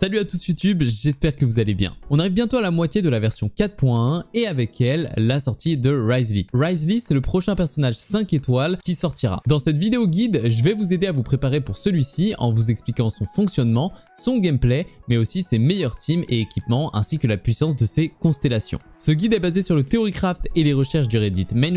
Salut à tous YouTube, j'espère que vous allez bien. On arrive bientôt à la moitié de la version 4.1 et avec elle, la sortie de Risley. Risley, c'est le prochain personnage 5 étoiles qui sortira. Dans cette vidéo guide, je vais vous aider à vous préparer pour celui-ci en vous expliquant son fonctionnement, son gameplay, mais aussi ses meilleurs teams et équipements ainsi que la puissance de ses constellations. Ce guide est basé sur le Theorycraft et les recherches du Reddit Main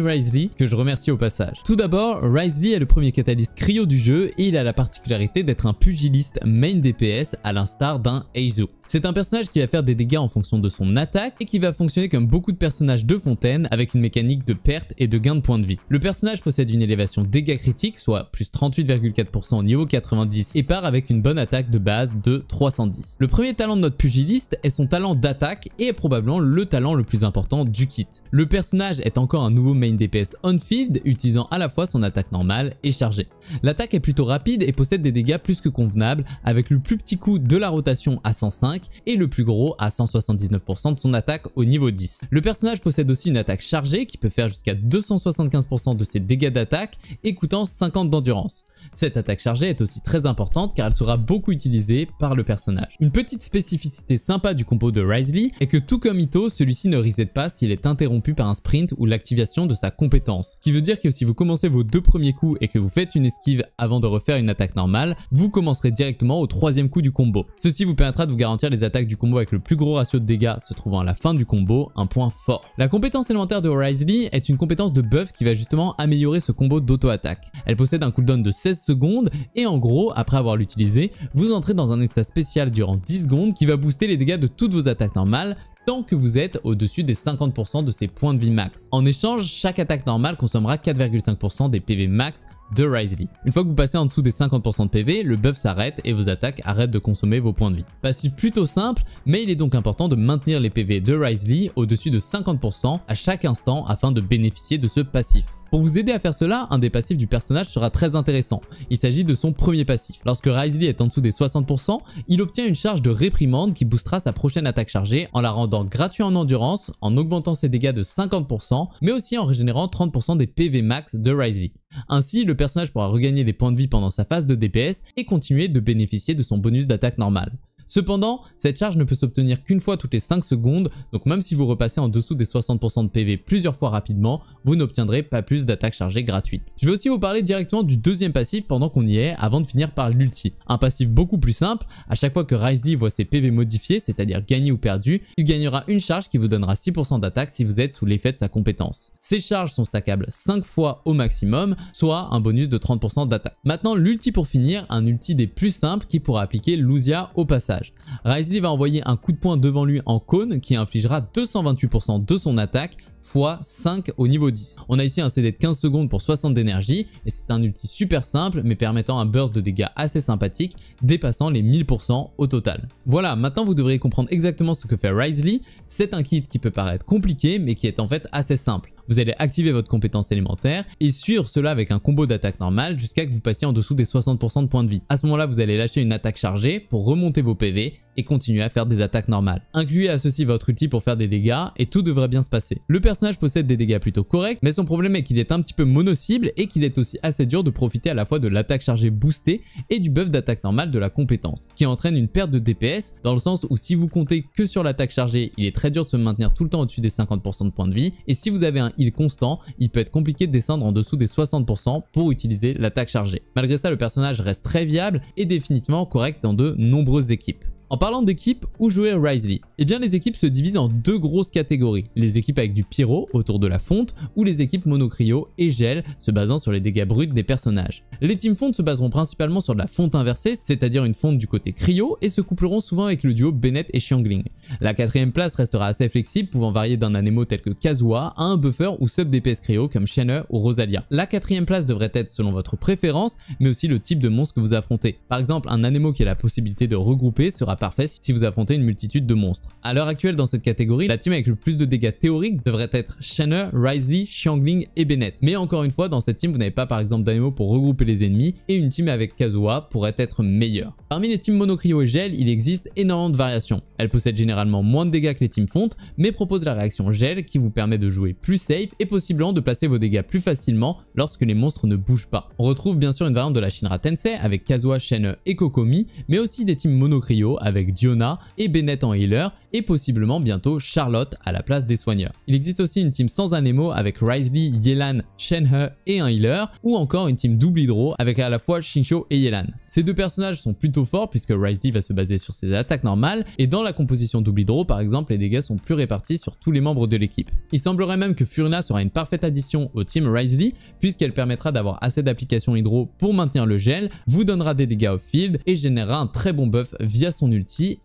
que je remercie au passage. Tout d'abord, Risley est le premier catalyste cryo du jeu et il a la particularité d'être un pugiliste main DPS à l'instar d'un Aizu. C'est un personnage qui va faire des dégâts en fonction de son attaque et qui va fonctionner comme beaucoup de personnages de Fontaine avec une mécanique de perte et de gain de points de vie. Le personnage possède une élévation dégâts critiques, soit plus 38,4% au niveau 90 et part avec une bonne attaque de base de 310. Le premier talent de notre pugiliste est son talent d'attaque et est probablement le talent le plus important du kit. Le personnage est encore un nouveau main DPS on-field utilisant à la fois son attaque normale et chargée. L'attaque est plutôt rapide et possède des dégâts plus que convenables avec le plus petit coup de la rotation à 105 et le plus gros à 179% de son attaque au niveau 10. Le personnage possède aussi une attaque chargée qui peut faire jusqu'à 275% de ses dégâts d'attaque et coûtant 50 d'endurance. Cette attaque chargée est aussi très importante car elle sera beaucoup utilisée par le personnage. Une petite spécificité sympa du combo de Risley est que tout comme Ito, celui-ci ne reset pas s'il est interrompu par un sprint ou l'activation de sa compétence. Ce qui veut dire que si vous commencez vos deux premiers coups et que vous faites une esquive avant de refaire une attaque normale, vous commencerez directement au troisième coup du combo. Ceci vous permettra de vous garantir les attaques du combo avec le plus gros ratio de dégâts se trouvant à la fin du combo, un point fort. La compétence élémentaire de Risley est une compétence de buff qui va justement améliorer ce combo d'auto-attaque. Elle possède un cooldown de 16 secondes et en gros, après avoir l'utilisé, vous entrez dans un état spécial durant 10 secondes qui va booster les dégâts de toutes vos attaques normales, tant que vous êtes au-dessus des 50% de ses points de vie max. En échange, chaque attaque normale consommera 4,5% des PV max de Une fois que vous passez en dessous des 50% de PV, le buff s'arrête et vos attaques arrêtent de consommer vos points de vie. Passif plutôt simple, mais il est donc important de maintenir les PV de Risley au-dessus de 50% à chaque instant afin de bénéficier de ce passif. Pour vous aider à faire cela, un des passifs du personnage sera très intéressant. Il s'agit de son premier passif. Lorsque Risley est en dessous des 60%, il obtient une charge de réprimande qui boostera sa prochaine attaque chargée en la rendant gratuite en endurance, en augmentant ses dégâts de 50%, mais aussi en régénérant 30% des PV max de Risley. Ainsi, le personnage pourra regagner des points de vie pendant sa phase de DPS et continuer de bénéficier de son bonus d'attaque normale. Cependant, cette charge ne peut s'obtenir qu'une fois toutes les 5 secondes, donc même si vous repassez en dessous des 60% de PV plusieurs fois rapidement, vous n'obtiendrez pas plus d'attaques chargées gratuites. Je vais aussi vous parler directement du deuxième passif pendant qu'on y est, avant de finir par l'ulti. Un passif beaucoup plus simple, à chaque fois que Risely voit ses PV modifiés, c'est-à-dire gagnés ou perdus, il gagnera une charge qui vous donnera 6% d'attaque si vous êtes sous l'effet de sa compétence. Ces charges sont stackables 5 fois au maximum, soit un bonus de 30% d'attaque. Maintenant l'ulti pour finir, un ulti des plus simples qui pourra appliquer Luzia au passage dommage. va envoyer un coup de poing devant lui en cône qui infligera 228% de son attaque x 5 au niveau 10. On a ici un CD de 15 secondes pour 60 d'énergie et c'est un ulti super simple mais permettant un burst de dégâts assez sympathique dépassant les 1000% au total. Voilà, maintenant vous devriez comprendre exactement ce que fait Risley. C'est un kit qui peut paraître compliqué mais qui est en fait assez simple. Vous allez activer votre compétence élémentaire et suivre cela avec un combo d'attaque normale jusqu'à que vous passiez en dessous des 60% de points de vie. À ce moment-là, vous allez lâcher une attaque chargée pour remonter vos PV et continuer à faire des attaques normales. Incluez à ceci votre outil pour faire des dégâts et tout devrait bien se passer. Le personnage possède des dégâts plutôt corrects, mais son problème est qu'il est un petit peu mono-cible et qu'il est aussi assez dur de profiter à la fois de l'attaque chargée boostée et du buff d'attaque normale de la compétence, qui entraîne une perte de DPS dans le sens où si vous comptez que sur l'attaque chargée, il est très dur de se maintenir tout le temps au-dessus des 50% de points de vie et si vous avez un heal constant, il peut être compliqué de descendre en dessous des 60% pour utiliser l'attaque chargée. Malgré ça, le personnage reste très viable et définitivement correct dans de nombreuses équipes. En parlant d'équipe, où jouer Risley Eh bien les équipes se divisent en deux grosses catégories, les équipes avec du pyro autour de la fonte ou les équipes monocryo et gel se basant sur les dégâts bruts des personnages. Les teams fontes se baseront principalement sur de la fonte inversée, c'est-à-dire une fonte du côté cryo et se coupleront souvent avec le duo Bennett et Xiangling. La quatrième place restera assez flexible pouvant varier d'un anemo tel que Kazuha à un buffer ou sub DPS cryo comme Shanner ou Rosalia. La quatrième place devrait être selon votre préférence mais aussi le type de monstre que vous affrontez. Par exemple un anemo qui a la possibilité de regrouper sera parfait si vous affrontez une multitude de monstres. A l'heure actuelle dans cette catégorie, la team avec le plus de dégâts théoriques devrait être Shanner, Risley, Xiangling et Bennett. Mais encore une fois, dans cette team, vous n'avez pas par exemple d'animaux pour regrouper les ennemis et une team avec Kazuha pourrait être meilleure. Parmi les teams monocryo et gel, il existe énormément de variations. Elles possèdent généralement moins de dégâts que les teams fontes, mais proposent la réaction gel qui vous permet de jouer plus safe et possiblement de placer vos dégâts plus facilement lorsque les monstres ne bougent pas. On retrouve bien sûr une variante de la Shinra Tensei avec Kazuha, Shenhe et Kokomi, mais aussi des teams monocryo avec Diona et Bennett en healer et possiblement bientôt Charlotte à la place des soigneurs. Il existe aussi une team sans anemo avec Risley, Yelan, Shenhe et un healer ou encore une team double hydro avec à la fois Shincho et Yelan. Ces deux personnages sont plutôt forts puisque Risley va se baser sur ses attaques normales et dans la composition double hydro par exemple les dégâts sont plus répartis sur tous les membres de l'équipe. Il semblerait même que Furina sera une parfaite addition au team Risley puisqu'elle permettra d'avoir assez d'applications hydro pour maintenir le gel, vous donnera des dégâts au field et générera un très bon buff via son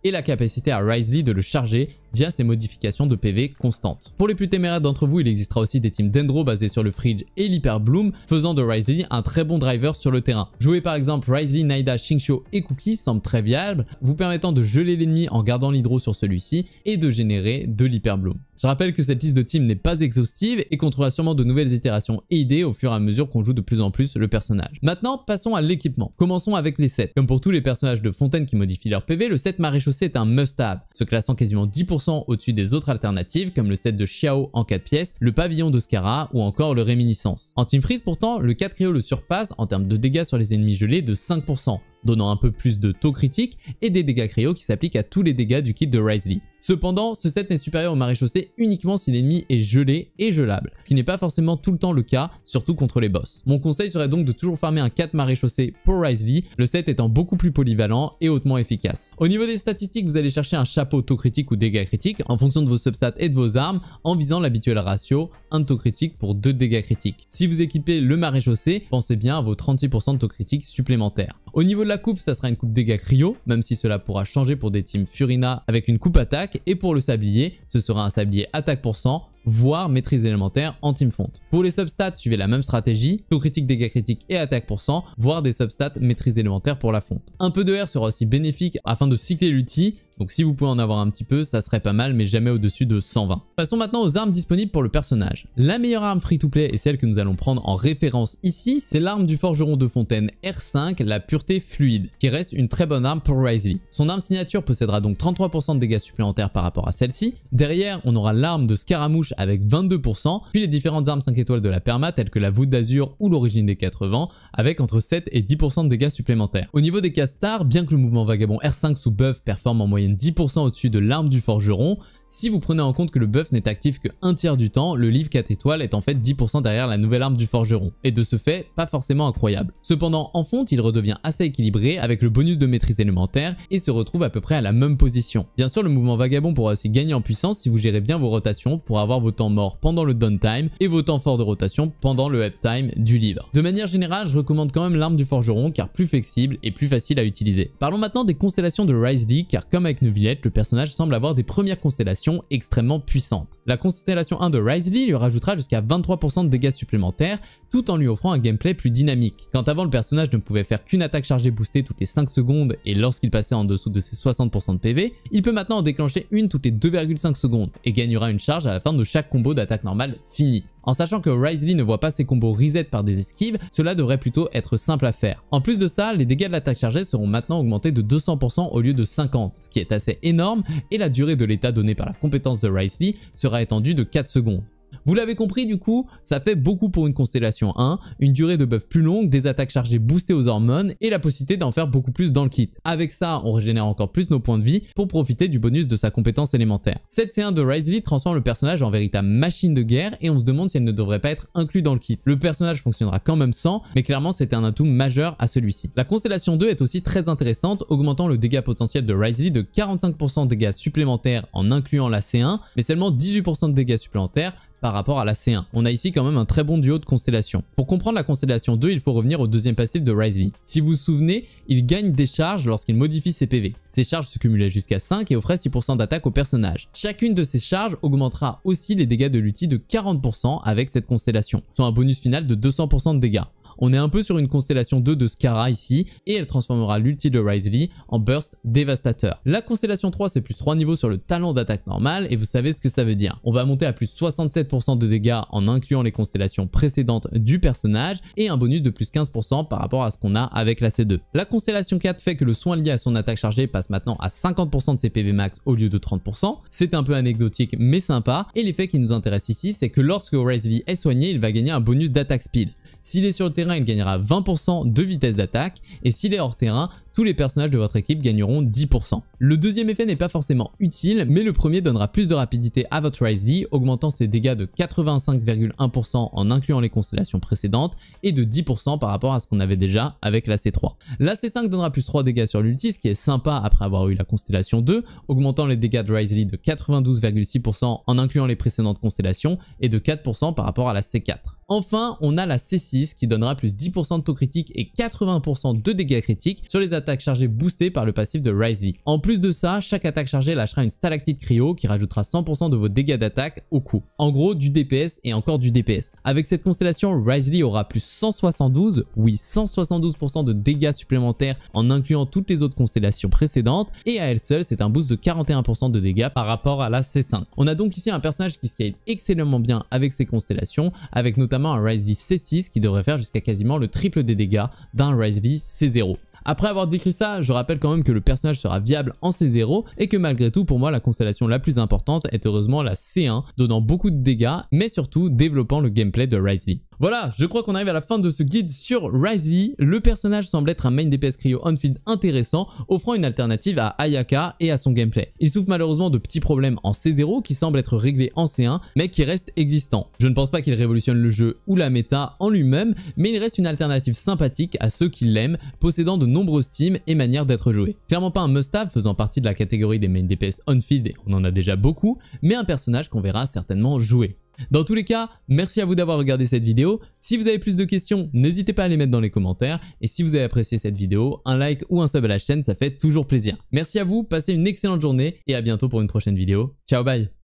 et la capacité à Risley de le charger via ces modifications de PV constantes. Pour les plus téméraires d'entre vous, il existera aussi des teams Dendro basés sur le Fridge et l'hyperbloom, faisant de Risley un très bon driver sur le terrain. Jouer par exemple Risley, Naida, Xingqiu et Cookie semble très viable, vous permettant de geler l'ennemi en gardant l'hydro sur celui-ci et de générer de l'Hyperbloom. Je rappelle que cette liste de teams n'est pas exhaustive et qu'on trouvera sûrement de nouvelles itérations et idées au fur et à mesure qu'on joue de plus en plus le personnage. Maintenant, passons à l'équipement. Commençons avec les sets. Comme pour tous les personnages de Fontaine qui modifient leur PV, le set maréchaussée est un must-have, se classant quasiment 10% au-dessus des autres alternatives comme le set de Xiao en 4 pièces, le pavillon d'Oscara ou encore le Réminiscence. En Team Freeze pourtant, le 4 le surpasse en termes de dégâts sur les ennemis gelés de 5% donnant un peu plus de taux critique, et des dégâts créaux qui s'appliquent à tous les dégâts du kit de Lee. Cependant, ce set n'est supérieur au maréchaussé uniquement si l'ennemi est gelé et gelable, ce qui n'est pas forcément tout le temps le cas, surtout contre les boss. Mon conseil serait donc de toujours farmer un 4 maréchaussée pour Lee, le set étant beaucoup plus polyvalent et hautement efficace. Au niveau des statistiques, vous allez chercher un chapeau taux critique ou dégâts critiques en fonction de vos substats et de vos armes, en visant l'habituel ratio 1 taux critique pour 2 dégâts critiques. Si vous équipez le maréchaussé, pensez bien à vos 36% de taux critique supplémentaires. Au niveau de la coupe, ça sera une coupe dégâts cryo, même si cela pourra changer pour des teams Furina avec une coupe attaque, et pour le sablier, ce sera un sablier attaque pour cent, voire maîtrise élémentaire en team fonte. Pour les substats, suivez la même stratégie, taux critique, dégâts critiques et attaque pour cent, voire des substats maîtrise élémentaire pour la fonte. Un peu de R sera aussi bénéfique afin de cycler l'outil, donc si vous pouvez en avoir un petit peu, ça serait pas mal, mais jamais au-dessus de 120. Passons maintenant aux armes disponibles pour le personnage. La meilleure arme free-to-play et celle que nous allons prendre en référence ici, c'est l'arme du forgeron de Fontaine R5, la pureté fluide, qui reste une très bonne arme pour Risley. Son arme signature possédera donc 33% de dégâts supplémentaires par rapport à celle-ci. Derrière, on aura l'arme de Scaramouche avec 22%, puis les différentes armes 5 étoiles de la perma, telles que la voûte d'azur ou l'origine des vents avec entre 7 et 10% de dégâts supplémentaires. Au niveau des cas bien que le mouvement vagabond R5 sous buff performe en moyenne 10% au-dessus de l'arme du forgeron, si vous prenez en compte que le buff n'est actif que un tiers du temps, le livre 4 étoiles est en fait 10% derrière la nouvelle arme du forgeron, et de ce fait, pas forcément incroyable. Cependant, en fonte, il redevient assez équilibré avec le bonus de maîtrise élémentaire et se retrouve à peu près à la même position. Bien sûr, le mouvement vagabond pourra aussi gagner en puissance si vous gérez bien vos rotations pour avoir vos temps morts pendant le downtime et vos temps forts de rotation pendant le uptime du livre. De manière générale, je recommande quand même l'arme du forgeron car plus flexible et plus facile à utiliser. Parlons maintenant des constellations de Rise League car comme avec Neuvillette, le personnage semble avoir des premières constellations extrêmement puissante. La constellation 1 de Risley lui rajoutera jusqu'à 23% de dégâts supplémentaires, tout en lui offrant un gameplay plus dynamique. Quand avant le personnage ne pouvait faire qu'une attaque chargée boostée toutes les 5 secondes et lorsqu'il passait en dessous de ses 60% de PV, il peut maintenant en déclencher une toutes les 2,5 secondes et gagnera une charge à la fin de chaque combo d'attaque normale fini. En sachant que Risley ne voit pas ses combos reset par des esquives, cela devrait plutôt être simple à faire. En plus de ça, les dégâts de l'attaque chargée seront maintenant augmentés de 200% au lieu de 50, ce qui est assez énorme, et la durée de l'état donné par la compétence de Risley sera étendue de 4 secondes. Vous l'avez compris du coup, ça fait beaucoup pour une constellation 1, une durée de buff plus longue, des attaques chargées boostées aux hormones et la possibilité d'en faire beaucoup plus dans le kit. Avec ça, on régénère encore plus nos points de vie pour profiter du bonus de sa compétence élémentaire. Cette C1 de Risley transforme le personnage en véritable machine de guerre et on se demande si elle ne devrait pas être inclue dans le kit. Le personnage fonctionnera quand même sans, mais clairement c'était un atout majeur à celui-ci. La constellation 2 est aussi très intéressante, augmentant le dégât potentiel de Risley de 45% de dégâts supplémentaires en incluant la C1, mais seulement 18% de dégâts supplémentaires par rapport à la C1. On a ici quand même un très bon duo de constellations. Pour comprendre la constellation 2, il faut revenir au deuxième passif de Risley. Si vous vous souvenez, il gagne des charges lorsqu'il modifie ses PV. Ces charges se cumulaient jusqu'à 5 et offraient 6% d'attaque au personnage. Chacune de ces charges augmentera aussi les dégâts de l'outil de 40% avec cette constellation, soit un bonus final de 200% de dégâts. On est un peu sur une constellation 2 de Skara ici, et elle transformera l'ulti de Risley en burst dévastateur. La constellation 3, c'est plus 3 niveaux sur le talent d'attaque normal et vous savez ce que ça veut dire. On va monter à plus 67% de dégâts en incluant les constellations précédentes du personnage, et un bonus de plus 15% par rapport à ce qu'on a avec la C2. La constellation 4 fait que le soin lié à son attaque chargée passe maintenant à 50% de ses PV max au lieu de 30%. C'est un peu anecdotique mais sympa, et l'effet qui nous intéresse ici, c'est que lorsque Lee est soigné, il va gagner un bonus d'attaque speed. S'il est sur le terrain, il gagnera 20% de vitesse d'attaque. Et s'il est hors terrain, tous les personnages de votre équipe gagneront 10%. Le deuxième effet n'est pas forcément utile, mais le premier donnera plus de rapidité à votre Rizli, augmentant ses dégâts de 85,1% en incluant les constellations précédentes et de 10% par rapport à ce qu'on avait déjà avec la C3. La C5 donnera plus 3 dégâts sur l'ulti, ce qui est sympa après avoir eu la constellation 2, augmentant les dégâts de Risely de 92,6% en incluant les précédentes constellations et de 4% par rapport à la C4. Enfin, on a la C6 qui donnera plus 10% de taux critique et 80% de dégâts critiques sur les attaques chargé chargée boostée par le passif de Risey. En plus de ça, chaque attaque chargée lâchera une stalactite cryo qui rajoutera 100% de vos dégâts d'attaque au coup. En gros, du DPS et encore du DPS. Avec cette constellation, Risey aura plus 172, oui 172% de dégâts supplémentaires en incluant toutes les autres constellations précédentes et à elle seule, c'est un boost de 41% de dégâts par rapport à la C5. On a donc ici un personnage qui scale excellemment bien avec ses constellations, avec notamment un Risey C6 qui devrait faire jusqu'à quasiment le triple des dégâts d'un Risey C0. Après avoir décrit ça, je rappelle quand même que le personnage sera viable en C0 et que malgré tout, pour moi, la constellation la plus importante est heureusement la C1, donnant beaucoup de dégâts, mais surtout développant le gameplay de Rise voilà, je crois qu'on arrive à la fin de ce guide sur Lee. E. Le personnage semble être un main DPS cryo on-field intéressant, offrant une alternative à Ayaka et à son gameplay. Il souffre malheureusement de petits problèmes en C0 qui semblent être réglés en C1, mais qui restent existants. Je ne pense pas qu'il révolutionne le jeu ou la méta en lui-même, mais il reste une alternative sympathique à ceux qui l'aiment, possédant de nombreuses teams et manières d'être joué. Clairement pas un must-have faisant partie de la catégorie des main DPS on-field, on en a déjà beaucoup, mais un personnage qu'on verra certainement jouer. Dans tous les cas, merci à vous d'avoir regardé cette vidéo. Si vous avez plus de questions, n'hésitez pas à les mettre dans les commentaires. Et si vous avez apprécié cette vidéo, un like ou un sub à la chaîne, ça fait toujours plaisir. Merci à vous, passez une excellente journée et à bientôt pour une prochaine vidéo. Ciao, bye